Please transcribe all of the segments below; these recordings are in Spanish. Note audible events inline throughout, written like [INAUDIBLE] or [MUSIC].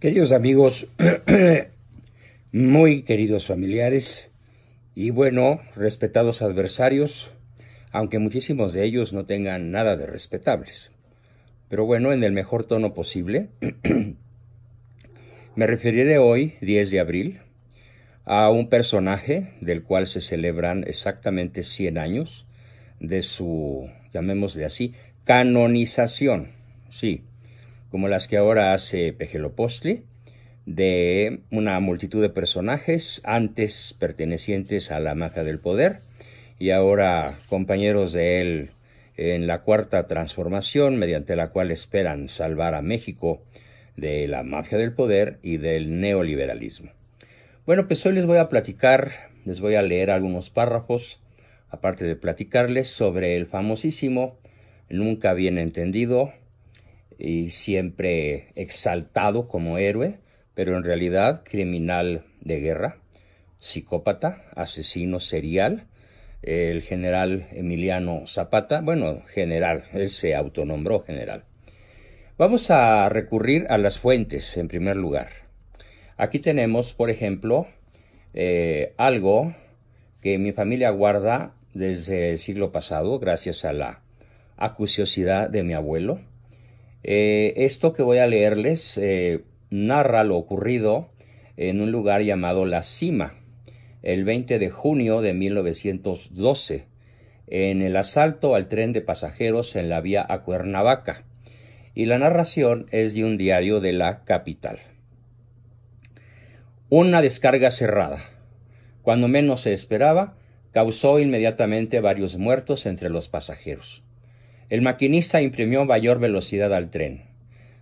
Queridos amigos, [CLEARS THROAT] muy queridos familiares y bueno, respetados adversarios, aunque muchísimos de ellos no tengan nada de respetables. Pero bueno, en el mejor tono posible, [CLEARS THROAT] me referiré hoy, 10 de abril, a un personaje del cual se celebran exactamente 100 años de su, llamémosle así, canonización. Sí, como las que ahora hace Pegelopostli, de una multitud de personajes antes pertenecientes a la magia del poder y ahora compañeros de él en la cuarta transformación mediante la cual esperan salvar a México de la magia del poder y del neoliberalismo. Bueno, pues hoy les voy a platicar, les voy a leer algunos párrafos, aparte de platicarles sobre el famosísimo, nunca bien entendido, y siempre exaltado como héroe, pero en realidad criminal de guerra, psicópata, asesino serial, el general Emiliano Zapata, bueno, general, él se autonombró general. Vamos a recurrir a las fuentes en primer lugar. Aquí tenemos, por ejemplo, eh, algo que mi familia guarda desde el siglo pasado, gracias a la acuciosidad de mi abuelo, eh, esto que voy a leerles eh, narra lo ocurrido en un lugar llamado La Cima, el 20 de junio de 1912, en el asalto al tren de pasajeros en la vía a Cuernavaca. Y la narración es de un diario de la capital. Una descarga cerrada, cuando menos se esperaba, causó inmediatamente varios muertos entre los pasajeros. El maquinista imprimió mayor velocidad al tren,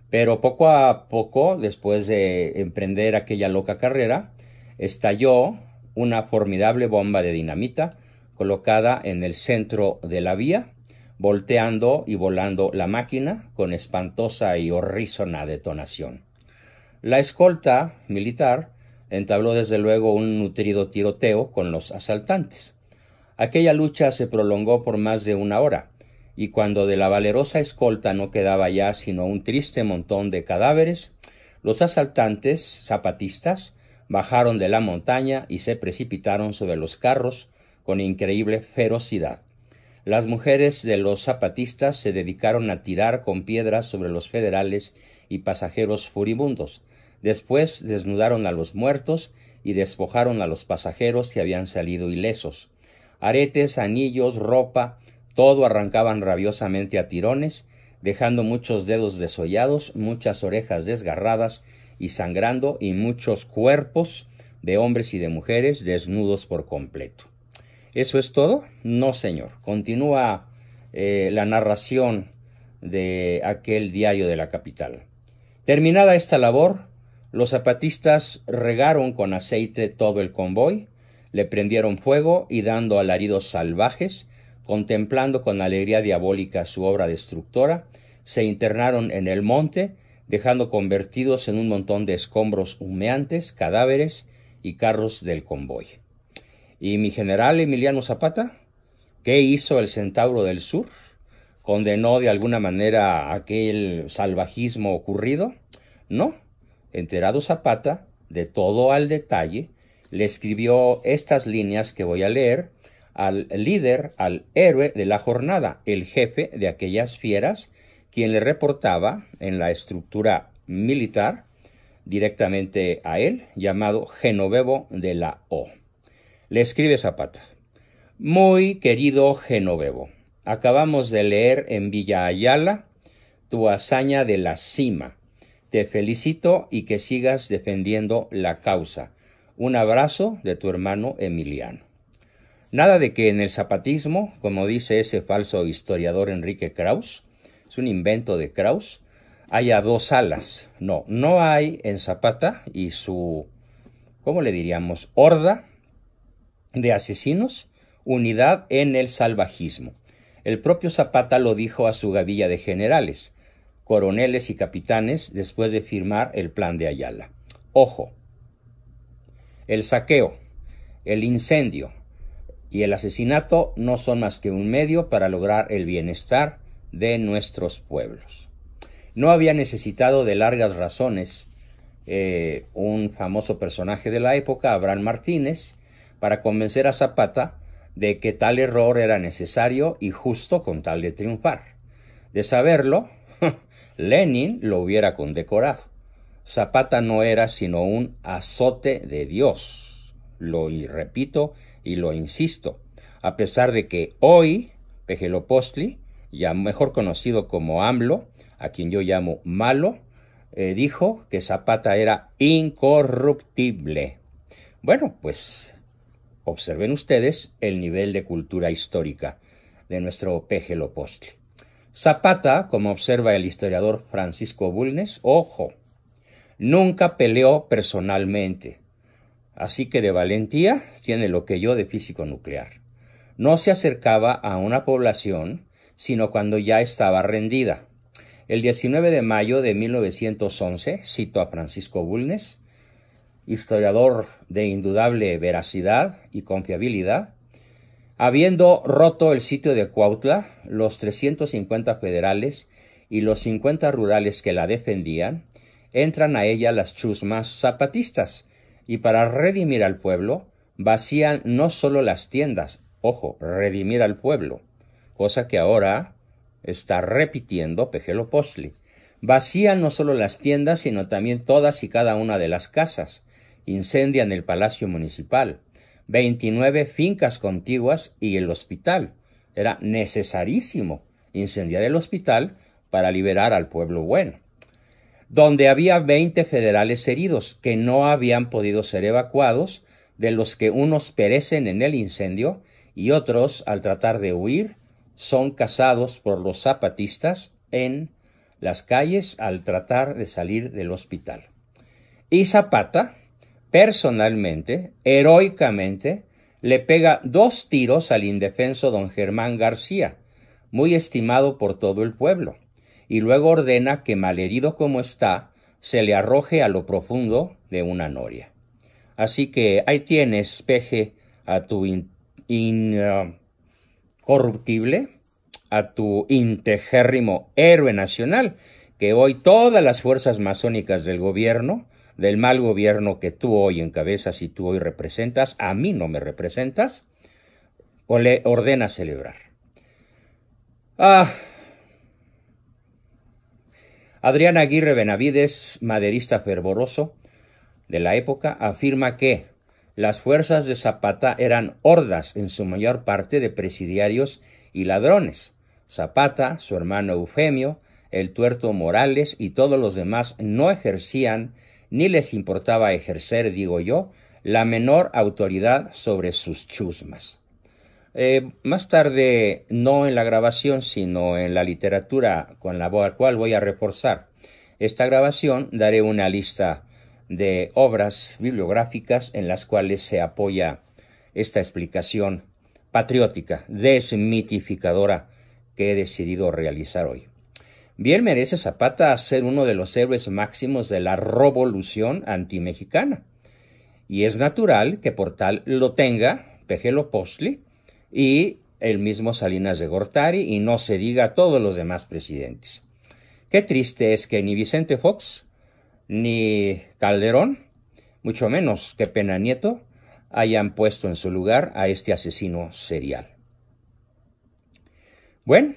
pero poco a poco, después de emprender aquella loca carrera, estalló una formidable bomba de dinamita colocada en el centro de la vía, volteando y volando la máquina con espantosa y horrísona detonación. La escolta militar entabló desde luego un nutrido tiroteo con los asaltantes. Aquella lucha se prolongó por más de una hora, y cuando de la valerosa escolta no quedaba ya sino un triste montón de cadáveres, los asaltantes zapatistas bajaron de la montaña y se precipitaron sobre los carros con increíble ferocidad. Las mujeres de los zapatistas se dedicaron a tirar con piedras sobre los federales y pasajeros furibundos. Después desnudaron a los muertos y despojaron a los pasajeros que habían salido ilesos. Aretes, anillos, ropa, todo arrancaban rabiosamente a tirones, dejando muchos dedos desollados, muchas orejas desgarradas y sangrando, y muchos cuerpos de hombres y de mujeres desnudos por completo. ¿Eso es todo? No, señor. Continúa eh, la narración de aquel diario de la capital. Terminada esta labor, los zapatistas regaron con aceite todo el convoy, le prendieron fuego y dando alaridos salvajes, contemplando con alegría diabólica su obra destructora, se internaron en el monte, dejando convertidos en un montón de escombros humeantes, cadáveres y carros del convoy. ¿Y mi general Emiliano Zapata? ¿Qué hizo el Centauro del Sur? ¿Condenó de alguna manera aquel salvajismo ocurrido? No. Enterado Zapata, de todo al detalle, le escribió estas líneas que voy a leer, al líder, al héroe de la jornada, el jefe de aquellas fieras, quien le reportaba en la estructura militar directamente a él, llamado Genovevo de la O. Le escribe Zapata. Muy querido Genovevo, acabamos de leer en Villa Ayala tu hazaña de la cima. Te felicito y que sigas defendiendo la causa. Un abrazo de tu hermano Emiliano. Nada de que en el zapatismo, como dice ese falso historiador Enrique Krauss, es un invento de Krauss, haya dos alas. No, no hay en Zapata y su, ¿cómo le diríamos?, horda de asesinos, unidad en el salvajismo. El propio Zapata lo dijo a su gavilla de generales, coroneles y capitanes después de firmar el plan de Ayala. Ojo, el saqueo, el incendio, y el asesinato no son más que un medio para lograr el bienestar de nuestros pueblos. No había necesitado de largas razones eh, un famoso personaje de la época, Abraham Martínez, para convencer a Zapata de que tal error era necesario y justo con tal de triunfar. De saberlo, [LAUGHS] Lenin lo hubiera condecorado. Zapata no era sino un azote de Dios. Lo y repito, y lo insisto, a pesar de que hoy Pejelopostli, ya mejor conocido como AMLO, a quien yo llamo Malo, eh, dijo que Zapata era incorruptible. Bueno, pues observen ustedes el nivel de cultura histórica de nuestro Pejelopostli. Zapata, como observa el historiador Francisco Bulnes, ojo, nunca peleó personalmente Así que de valentía tiene lo que yo de físico nuclear. No se acercaba a una población, sino cuando ya estaba rendida. El 19 de mayo de 1911, cito a Francisco Bulnes, historiador de indudable veracidad y confiabilidad, habiendo roto el sitio de Cuautla, los 350 federales y los 50 rurales que la defendían, entran a ella las chusmas zapatistas, y para redimir al pueblo vacían no solo las tiendas, ojo, redimir al pueblo, cosa que ahora está repitiendo Pegelo Postli. Vacían no solo las tiendas, sino también todas y cada una de las casas. Incendian el Palacio Municipal, 29 fincas contiguas y el hospital. Era necesarísimo incendiar el hospital para liberar al pueblo bueno donde había 20 federales heridos que no habían podido ser evacuados, de los que unos perecen en el incendio y otros, al tratar de huir, son cazados por los zapatistas en las calles al tratar de salir del hospital. Y Zapata, personalmente, heroicamente, le pega dos tiros al indefenso don Germán García, muy estimado por todo el pueblo y luego ordena que, malherido como está, se le arroje a lo profundo de una noria. Así que ahí tienes, peje, a tu incorruptible, ah, a tu integérrimo héroe nacional, que hoy todas las fuerzas masónicas del gobierno, del mal gobierno que tú hoy encabezas y tú hoy representas, a mí no me representas, o le ordena celebrar. Ah, Adrián Aguirre Benavides, maderista fervoroso de la época, afirma que las fuerzas de Zapata eran hordas en su mayor parte de presidiarios y ladrones. Zapata, su hermano Eufemio, el tuerto Morales y todos los demás no ejercían, ni les importaba ejercer, digo yo, la menor autoridad sobre sus chusmas. Eh, más tarde, no en la grabación, sino en la literatura con la cual voy a reforzar esta grabación, daré una lista de obras bibliográficas en las cuales se apoya esta explicación patriótica, desmitificadora, que he decidido realizar hoy. Bien merece Zapata ser uno de los héroes máximos de la revolución antimexicana. Y es natural que por tal lo tenga, Pejelo Postli, y el mismo Salinas de Gortari y no se diga a todos los demás presidentes. Qué triste es que ni Vicente Fox, ni Calderón, mucho menos que Pena Nieto, hayan puesto en su lugar a este asesino serial. Bueno,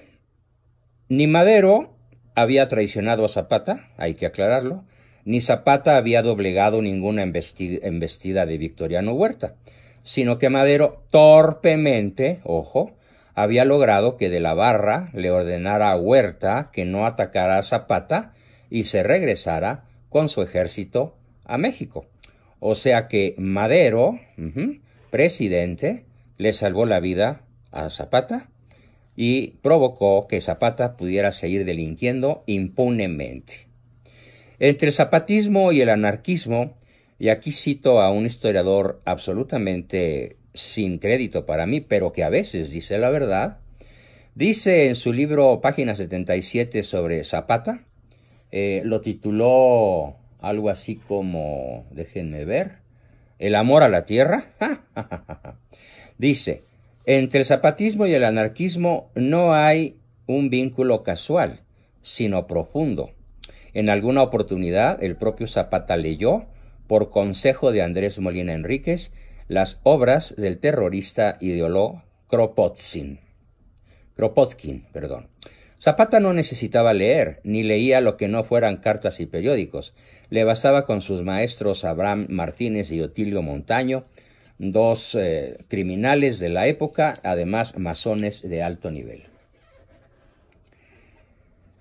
ni Madero había traicionado a Zapata, hay que aclararlo, ni Zapata había doblegado ninguna embestida de Victoriano Huerta sino que Madero torpemente, ojo, había logrado que de la barra le ordenara a Huerta que no atacara a Zapata y se regresara con su ejército a México. O sea que Madero, presidente, le salvó la vida a Zapata y provocó que Zapata pudiera seguir delinquiendo impunemente. Entre el zapatismo y el anarquismo y aquí cito a un historiador absolutamente sin crédito para mí, pero que a veces dice la verdad. Dice en su libro, página 77, sobre Zapata, eh, lo tituló algo así como, déjenme ver, El amor a la tierra. [LAUGHS] dice, entre el zapatismo y el anarquismo no hay un vínculo casual, sino profundo. En alguna oportunidad el propio Zapata leyó por consejo de Andrés Molina Enríquez, las obras del terrorista ideoló Kropotkin. Kropotkin, perdón. Zapata no necesitaba leer, ni leía lo que no fueran cartas y periódicos. Le bastaba con sus maestros Abraham Martínez y Otilio Montaño, dos eh, criminales de la época, además masones de alto nivel.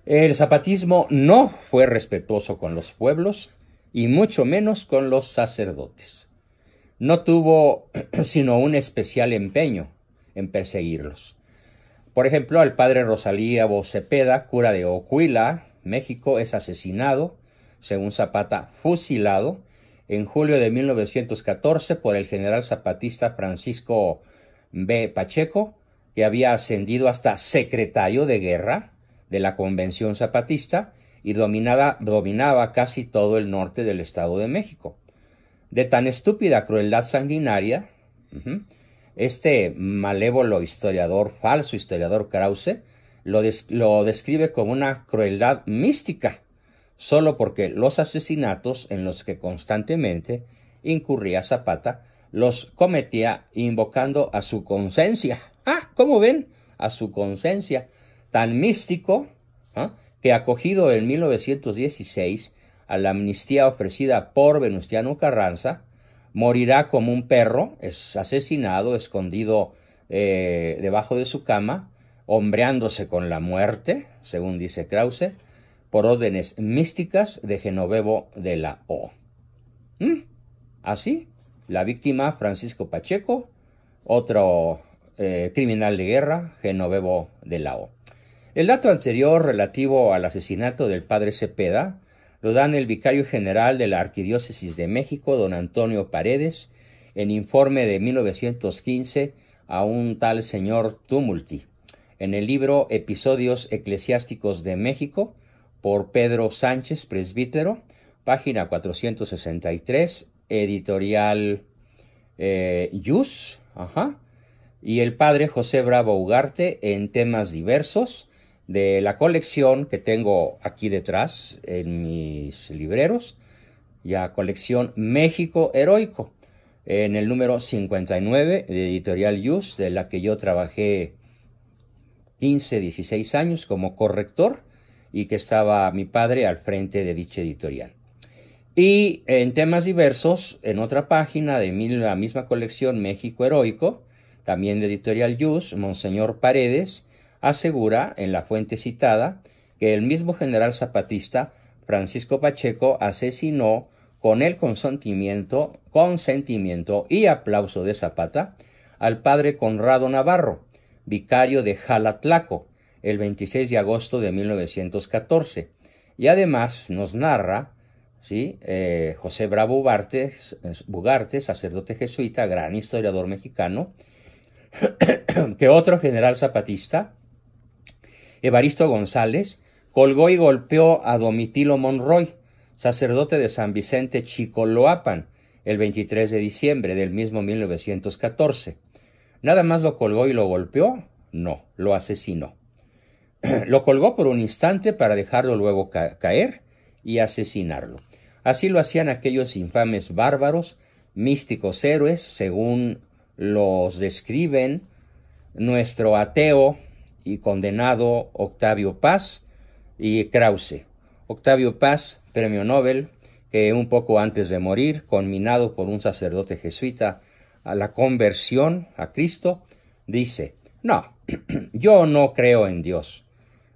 El zapatismo no fue respetuoso con los pueblos, y mucho menos con los sacerdotes. No tuvo [CLEARS THROAT] sino un especial empeño en perseguirlos. Por ejemplo, al padre Rosalía Bocepeda, cura de Ocuila, México, es asesinado, según Zapata, fusilado en julio de 1914 por el general zapatista Francisco B. Pacheco, que había ascendido hasta secretario de guerra de la Convención Zapatista y dominaba casi todo el norte del Estado de México. De tan estúpida crueldad sanguinaria, este malévolo historiador, falso historiador Krause, lo, describe como una crueldad mística, solo porque los asesinatos en los que constantemente incurría Zapata los cometía invocando a su conciencia. Ah, ¿cómo ven? A su conciencia. Tan místico ¿ah? que acogido en 1916 a la amnistía ofrecida por Venustiano Carranza, morirá como un perro, es asesinado, escondido eh, debajo de su cama, hombreándose con la muerte, según dice Krause, por órdenes místicas de Genovevo de la O. ¿Mm? Así, la víctima Francisco Pacheco, otro eh, criminal de guerra, Genovevo de la O. El dato anterior relativo al asesinato del padre Cepeda lo dan el vicario general de la Arquidiócesis de México, don Antonio Paredes, en informe de 1915 a un tal señor Tumulti, en el libro Episodios Eclesiásticos de México, por Pedro Sánchez, presbítero, página 463, editorial eh, Yus, ajá, y el padre José Bravo Ugarte en temas diversos, de la colección que tengo aquí detrás en mis libreros, ya colección México Heroico, en el número 59 de Editorial Yus, de la que yo trabajé 15, 16 años como corrector y que estaba mi padre al frente de dicha editorial. Y en temas diversos, en otra página de la misma colección México Heroico, también de Editorial Yus, Monseñor Paredes, asegura en la fuente citada que el mismo general zapatista Francisco Pacheco asesinó con el consentimiento, consentimiento y aplauso de Zapata al padre Conrado Navarro, vicario de Jalatlaco, el 26 de agosto de 1914. Y además nos narra ¿sí? Eh, José Bravo Bugarte, sacerdote jesuita, gran historiador mexicano, [CLEARS THROAT] que otro general zapatista, Evaristo González colgó y golpeó a Domitilo Monroy, sacerdote de San Vicente Chicoloapan, el 23 de diciembre del mismo 1914. ¿Nada más lo colgó y lo golpeó? No, lo asesinó. [CLEARS THROAT] lo colgó por un instante para dejarlo luego caer y asesinarlo. Así lo hacían aquellos infames bárbaros, místicos héroes, según los describen nuestro ateo y condenado Octavio Paz y Krause. Octavio Paz, premio Nobel, que un poco antes de morir, conminado por un sacerdote jesuita a la conversión a Cristo, dice, no, [CLEARS THROAT] yo no creo en Dios.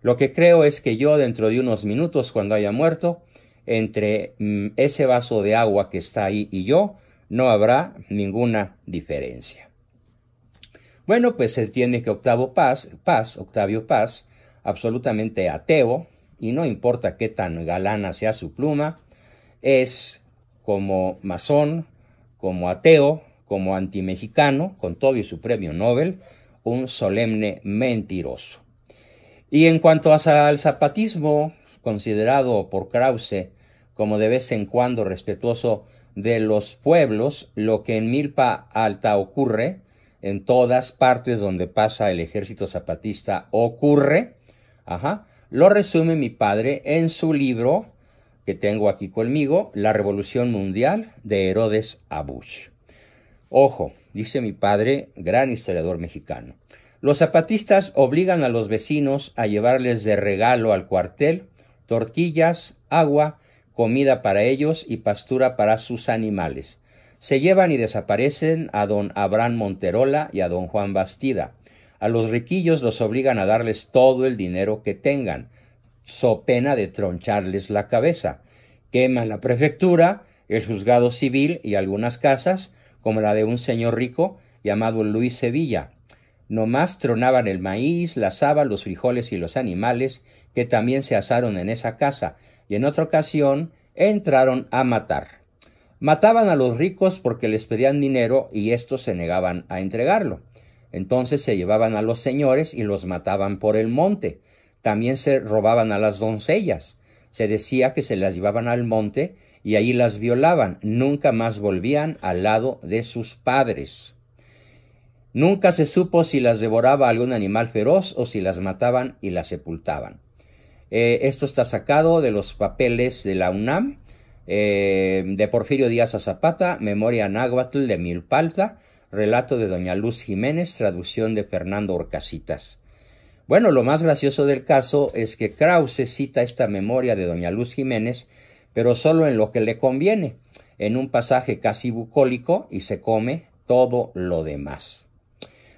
Lo que creo es que yo dentro de unos minutos, cuando haya muerto, entre mm, ese vaso de agua que está ahí y yo, no habrá ninguna diferencia. Bueno, pues se entiende que Octavo Paz, Paz, Octavio Paz, absolutamente ateo, y no importa qué tan galana sea su pluma, es como masón, como ateo, como antimexicano, con todo y su premio Nobel, un solemne mentiroso. Y en cuanto al zapatismo, considerado por Krause como de vez en cuando respetuoso de los pueblos, lo que en Milpa Alta ocurre, en todas partes donde pasa el ejército zapatista ocurre. Ajá. Lo resume mi padre en su libro que tengo aquí conmigo, La Revolución Mundial de Herodes Abush. Ojo, dice mi padre, gran historiador mexicano. Los zapatistas obligan a los vecinos a llevarles de regalo al cuartel tortillas, agua, comida para ellos y pastura para sus animales. Se llevan y desaparecen a don Abraham Monterola y a don Juan Bastida. A los riquillos los obligan a darles todo el dinero que tengan, so pena de troncharles la cabeza. Queman la prefectura, el juzgado civil y algunas casas, como la de un señor rico llamado Luis Sevilla. No más tronaban el maíz, la saba, los frijoles y los animales que también se asaron en esa casa, y en otra ocasión entraron a matar. Mataban a los ricos porque les pedían dinero y estos se negaban a entregarlo. Entonces se llevaban a los señores y los mataban por el monte. También se robaban a las doncellas. Se decía que se las llevaban al monte y allí las violaban. Nunca más volvían al lado de sus padres. Nunca se supo si las devoraba algún animal feroz o si las mataban y las sepultaban. Eh, esto está sacado de los papeles de la UNAM Em, de Porfirio Díaz a Zapata... Memoria Náhuatl de Milpalta, relato de Doña Luz Jiménez, traducción de Fernando Orcasitas. Bueno, lo más gracioso del caso es que Krause cita esta memoria de Doña Luz Jiménez, pero solo en lo que le conviene, en un pasaje casi bucólico y se come todo lo demás.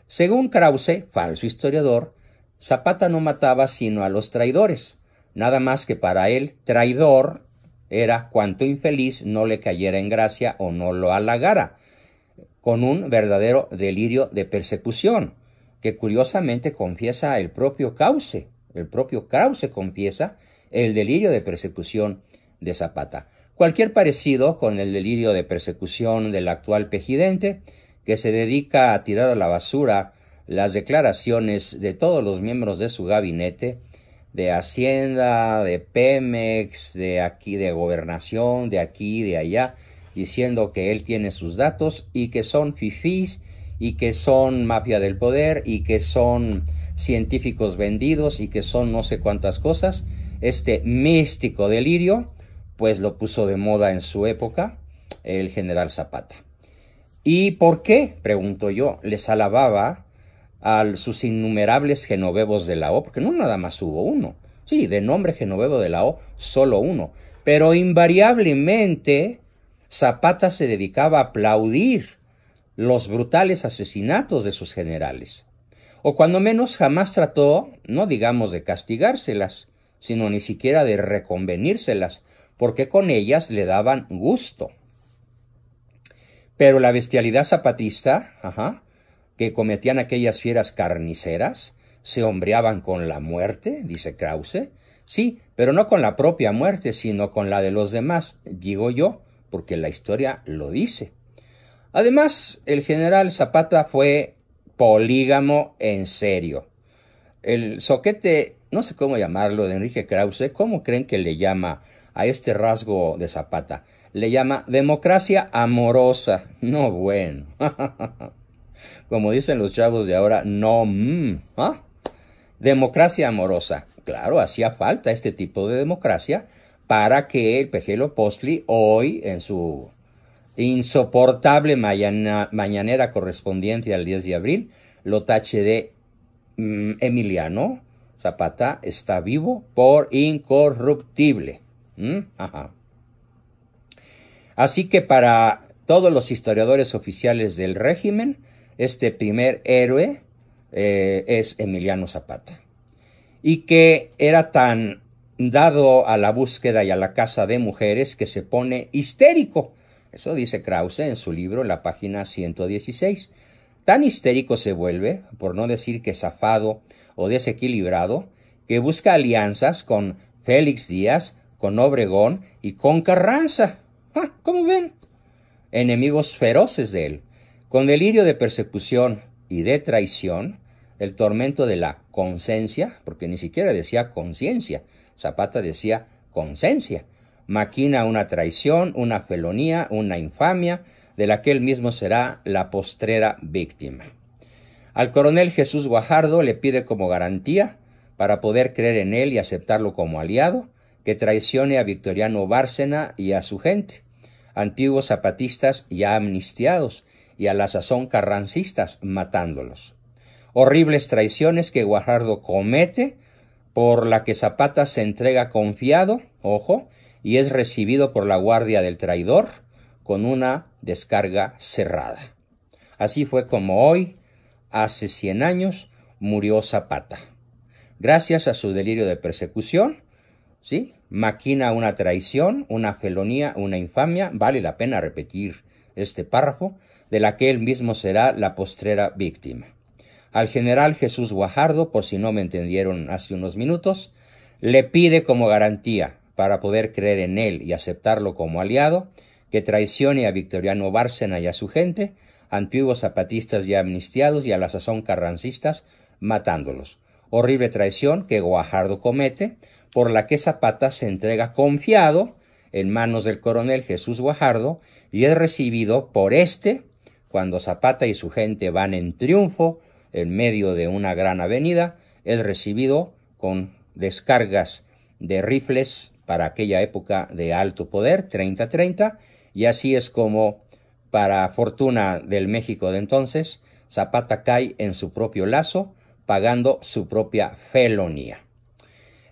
Según Krause, falso historiador, Zapata no mataba sino a los traidores, nada más que para él traidor era cuanto infeliz no le cayera en gracia o no lo halagara, con un verdadero delirio de persecución, que curiosamente confiesa el propio Cauce, el propio cauce confiesa el delirio de persecución de Zapata. Cualquier parecido con el delirio de persecución del actual pejidente, que se dedica a tirar a la basura las declaraciones de todos los miembros de su gabinete, de Hacienda, de Pemex, de aquí de Gobernación, de aquí, de allá, diciendo que él tiene sus datos y que son fifís y que son mafia del poder y que son científicos vendidos y que son no sé cuántas cosas. Este místico delirio, pues lo puso de moda en su época el general Zapata. ¿Y por qué? Pregunto yo. Les alababa a sus innumerables genovevos de la O, porque no nada más hubo uno. Sí, de nombre Genovevo de la O, solo uno. Pero invariablemente Zapata se dedicaba a aplaudir los brutales asesinatos de sus generales. O cuando menos jamás trató, no digamos de castigárselas, sino ni siquiera de reconvenírselas, porque con ellas le daban gusto. Pero la bestialidad zapatista, ajá, que cometían aquellas fieras carniceras se hombreaban con la muerte, dice Krause. Sí, pero no con la propia muerte, sino con la de los demás, digo yo, porque la historia lo dice. Además, el general Zapata fue polígamo en serio. El soquete, no sé cómo llamarlo, de Enrique Krause, ¿cómo creen que le llama a este rasgo de Zapata? Le llama democracia amorosa. No bueno. [LAUGHS] Como dicen los chavos de ahora, no, mm, ¿ah? Democracia amorosa. Claro, hacía falta este tipo de democracia para que el Pejelo Postli hoy en su insoportable mañanera correspondiente al 10 de abril lo tache de mm, Emiliano Zapata está vivo por incorruptible. Así que para todos los historiadores oficiales del régimen, este primer héroe eh, es Emiliano Zapata, y que era tan dado a la búsqueda y a la caza de mujeres que se pone histérico. Eso dice Krause en su libro, la página 116. Tan histérico se vuelve, por no decir que zafado o desequilibrado, que busca alianzas con Félix Díaz, con Obregón y con Carranza. ¡Ah! ¿Cómo ven? Enemigos feroces de él. Con delirio de persecución y de traición, el tormento de la conciencia, porque ni siquiera decía conciencia, Zapata decía conciencia, maquina una traición, una felonía, una infamia, de la que él mismo será la postrera víctima. Al coronel Jesús Guajardo le pide como garantía, para poder creer en él y aceptarlo como aliado, que traicione a Victoriano Bárcena y a su gente, antiguos zapatistas ya amnistiados, y a la sazón carrancistas matándolos. Horribles traiciones que Guajardo comete, por la que Zapata se entrega confiado, ojo, y es recibido por la guardia del traidor con una descarga cerrada. Así fue como hoy, hace 100 años, murió Zapata. Gracias a su delirio de persecución, ¿sí? maquina una traición, una felonía, una infamia, vale la pena repetir este párrafo, de la que él mismo será la postrera víctima. Al general Jesús Guajardo, por si no me entendieron hace unos minutos, le pide como garantía, para poder creer en él y aceptarlo como aliado, que traicione a Victoriano Bárcena y a su gente, antiguos zapatistas ya amnistiados y a la sazón carrancistas, matándolos. Horrible traición que Guajardo comete, por la que Zapata se entrega confiado en manos del coronel Jesús Guajardo y es recibido por este cuando Zapata y su gente van en triunfo en medio de una gran avenida, es recibido con descargas de rifles para aquella época de alto poder, 30-30, y así es como, para fortuna del México de entonces, Zapata cae en su propio lazo, pagando su propia felonía.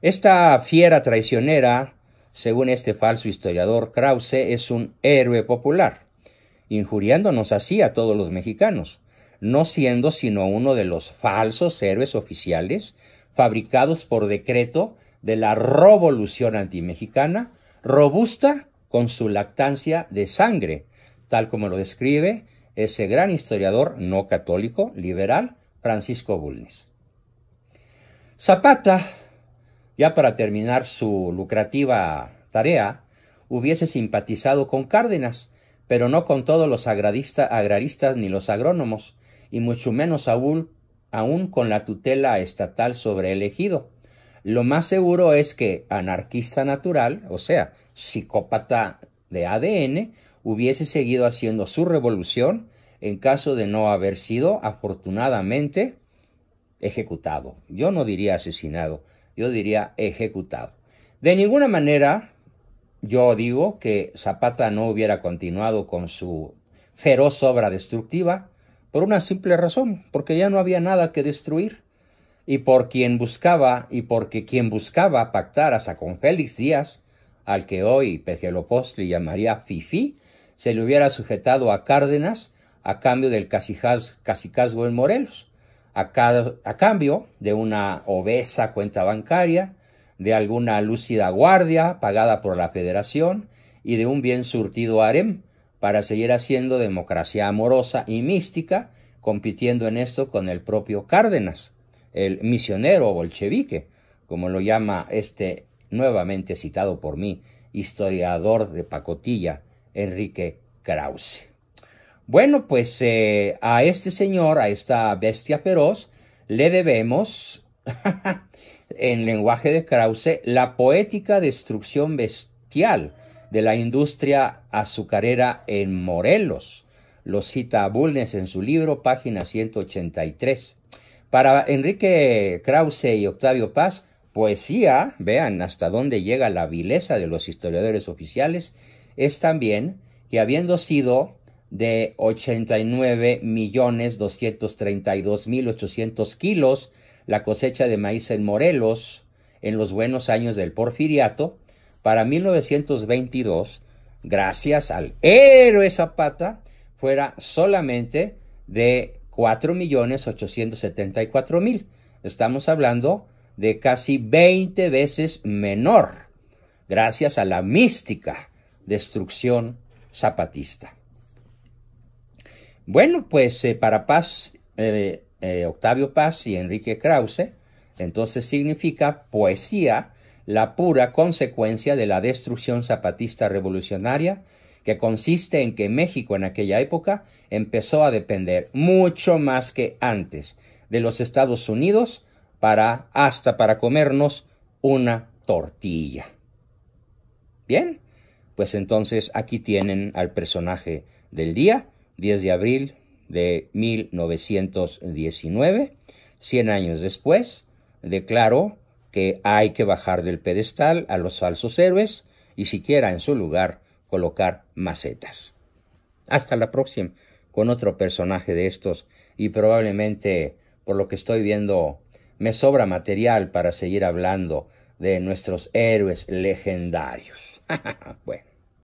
Esta fiera traicionera según este falso historiador, Krause es un héroe popular, injuriándonos así a todos los mexicanos, no siendo sino uno de los falsos héroes oficiales fabricados por decreto de la revolución antimexicana, robusta con su lactancia de sangre, tal como lo describe ese gran historiador no católico, liberal, Francisco Bulnes. Zapata ya para terminar su lucrativa tarea, hubiese simpatizado con Cárdenas, pero no con todos los agraristas ni los agrónomos, y mucho menos aún, con la tutela estatal sobre el ejido. Lo más seguro es que anarquista natural, o sea, psicópata de ADN, hubiese seguido haciendo su revolución en caso de no haber sido afortunadamente ejecutado. Yo no diría asesinado, yo diría ejecutado. De ninguna manera yo digo que Zapata no hubiera continuado con su feroz obra destructiva por una simple razón, porque ya no había nada que destruir y por quien buscaba y porque quien buscaba pactar hasta con Félix Díaz, al que hoy le llamaría Fifi, se le hubiera sujetado a Cárdenas a cambio del casicazgo en Morelos a, cambio de una obesa cuenta bancaria, de alguna lúcida guardia pagada por la federación y de un bien surtido harem para seguir haciendo democracia amorosa y mística, compitiendo en esto con el propio Cárdenas, el misionero bolchevique, como lo llama este nuevamente citado por mí, historiador de pacotilla, Enrique Krause. Bueno, pues eh, a este señor, a esta bestia feroz, le debemos, [LAUGHS] en lenguaje de Krause, la poética destrucción bestial de la industria azucarera en Morelos. Lo cita Bulnes en su libro, página 183. Para Enrique Krause y Octavio Paz, poesía, vean hasta dónde llega la vileza de los historiadores oficiales, es también que habiendo sido de 89.232.800 kilos, la cosecha de maíz en Morelos en los buenos años del porfiriato, para 1922, gracias al héroe Zapata, fuera solamente de 4.874.000. Estamos hablando de casi 20 veces menor, gracias a la mística destrucción zapatista. Bueno, pues eh, para Paz, eh, eh, Octavio Paz y Enrique Krause, entonces significa poesía, la pura consecuencia de la destrucción zapatista revolucionaria, que consiste en que México en aquella época empezó a depender mucho más que antes de los Estados Unidos para hasta para comernos una tortilla. Bien, pues entonces aquí tienen al personaje del día 10 de abril de 1919, 100 años después, declaró que hay que bajar del pedestal a los falsos héroes y siquiera en su lugar colocar macetas. Hasta la próxima con otro personaje de estos y probablemente, por lo que estoy viendo, me sobra material para seguir hablando de nuestros héroes legendarios. [LAUGHS] bueno.